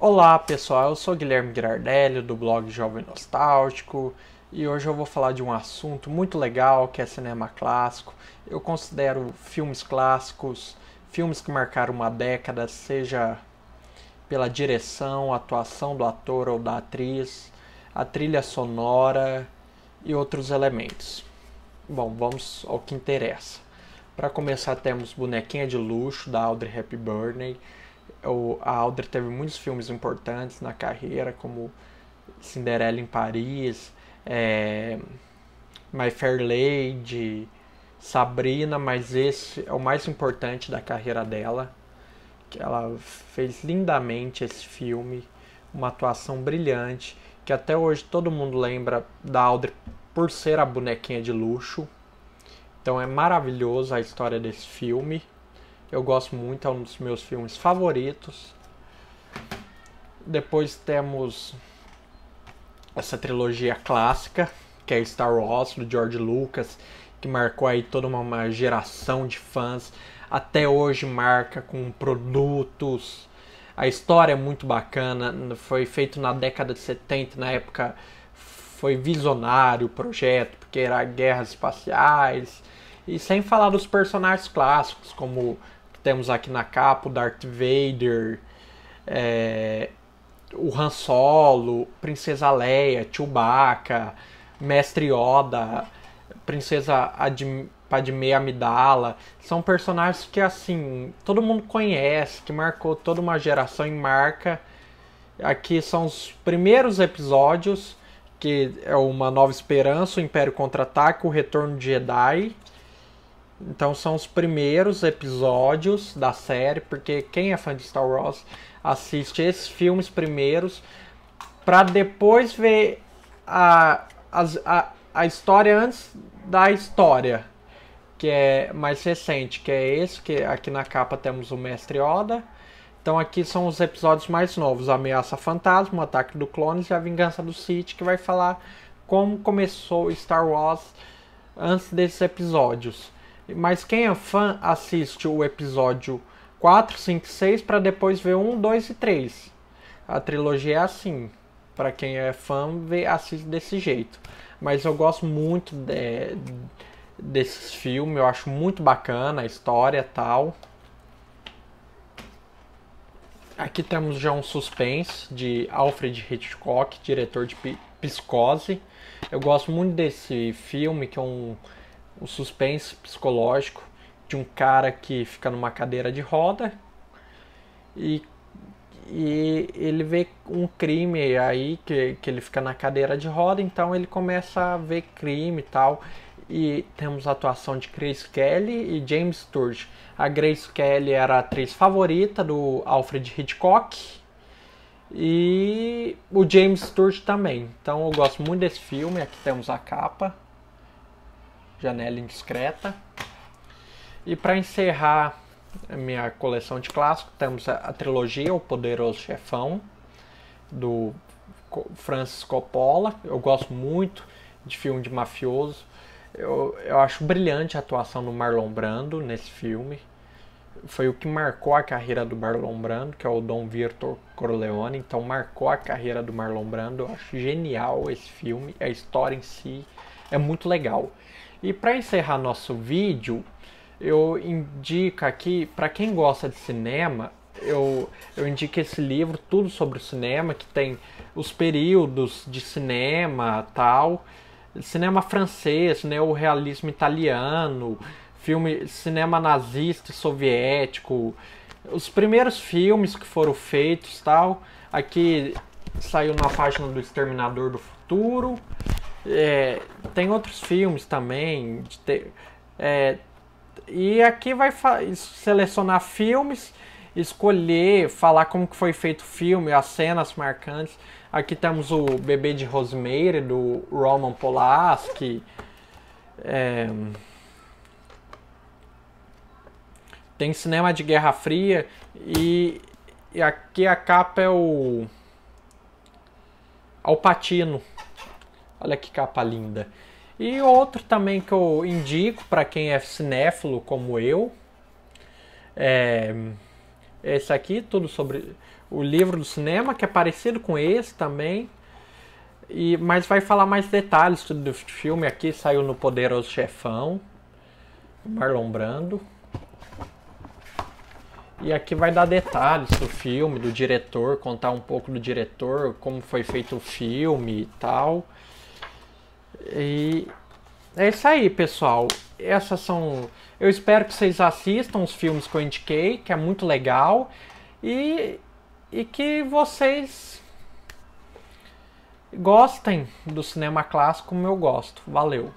Olá pessoal, eu sou Guilherme Girardelli do blog Jovem Nostálgico e hoje eu vou falar de um assunto muito legal que é cinema clássico. Eu considero filmes clássicos, filmes que marcaram uma década, seja pela direção, atuação do ator ou da atriz, a trilha sonora e outros elementos. Bom, vamos ao que interessa. Para começar, temos Bonequinha de Luxo da Audrey Hepburn o, a Alder teve muitos filmes importantes na carreira, como Cinderela em Paris, é, My Fair Lady, Sabrina, mas esse é o mais importante da carreira dela. Que ela fez lindamente esse filme, uma atuação brilhante, que até hoje todo mundo lembra da Alder por ser a bonequinha de luxo. Então é maravilhoso a história desse filme. Eu gosto muito, é um dos meus filmes favoritos. Depois temos essa trilogia clássica, que é Star Wars, do George Lucas, que marcou aí toda uma geração de fãs. Até hoje marca com produtos. A história é muito bacana, foi feito na década de 70, na época foi visionário o projeto, porque era guerras espaciais. E sem falar dos personagens clássicos, como temos aqui na capa o Darth Vader, é, o Han Solo, Princesa Leia, Chewbacca, Mestre Yoda, Princesa Ad Padme Amidala, são personagens que assim, todo mundo conhece, que marcou toda uma geração e marca. Aqui são os primeiros episódios, que é uma Nova Esperança, o Império Contra-Ataque, o Retorno de Jedi, então são os primeiros episódios da série, porque quem é fã de Star Wars assiste esses filmes primeiros para depois ver a, a, a história antes da história, que é mais recente, que é esse, que aqui na capa temos o Mestre Oda. Então aqui são os episódios mais novos, Ameaça Fantasma, o Ataque do Clones e a Vingança do Sith, que vai falar como começou Star Wars antes desses episódios. Mas quem é fã assiste o episódio 4, 5, 6 para depois ver 1, 2 e 3. A trilogia é assim. Para quem é fã, vê, assiste desse jeito. Mas eu gosto muito de, desses filmes, eu acho muito bacana a história e tal. Aqui temos já um suspense de Alfred Hitchcock, diretor de P Psicose. Eu gosto muito desse filme, que é um o suspense psicológico de um cara que fica numa cadeira de roda e, e ele vê um crime aí que, que ele fica na cadeira de roda, então ele começa a ver crime e tal. E temos a atuação de Grace Kelly e James Sturge. A Grace Kelly era a atriz favorita do Alfred Hitchcock e o James Sturge também. Então eu gosto muito desse filme. Aqui temos a capa janela indiscreta. E para encerrar a minha coleção de clássicos, temos a, a trilogia O Poderoso Chefão, do Francis Coppola. Eu gosto muito de filme de mafioso. Eu, eu acho brilhante a atuação do Marlon Brando nesse filme. Foi o que marcou a carreira do Marlon Brando, que é o Dom Vitor Corleone. Então, marcou a carreira do Marlon Brando. Eu acho genial esse filme. A história em si é muito legal. E para encerrar nosso vídeo, eu indico aqui, para quem gosta de cinema, eu, eu indico esse livro, tudo sobre o cinema, que tem os períodos de cinema tal, cinema francês, né, o realismo italiano, filme cinema nazista e soviético, os primeiros filmes que foram feitos tal. Aqui saiu na página do Exterminador do Futuro. É, tem outros filmes também. é, e aqui vai selecionar filmes, escolher, falar como que foi feito o filme, as cenas marcantes. Aqui temos o Bebê de Rosemary, do Roman Polanski. É, tem cinema de Guerra Fria e, e aqui a capa é o Alpatino. Olha que capa linda. E outro também que eu indico para quem é cinéfilo como eu, é esse aqui, tudo sobre o livro do cinema, que é parecido com esse também. E, mas vai falar mais detalhes tudo do filme aqui, saiu no Poderoso Chefão, Marlon Brando. E aqui vai dar detalhes do filme, do diretor, contar um pouco do diretor, como foi feito o filme e tal. E é isso aí, pessoal. Essas são. Eu espero que vocês assistam os filmes que eu indiquei, que é muito legal. E, e que vocês gostem do cinema clássico como eu gosto. Valeu!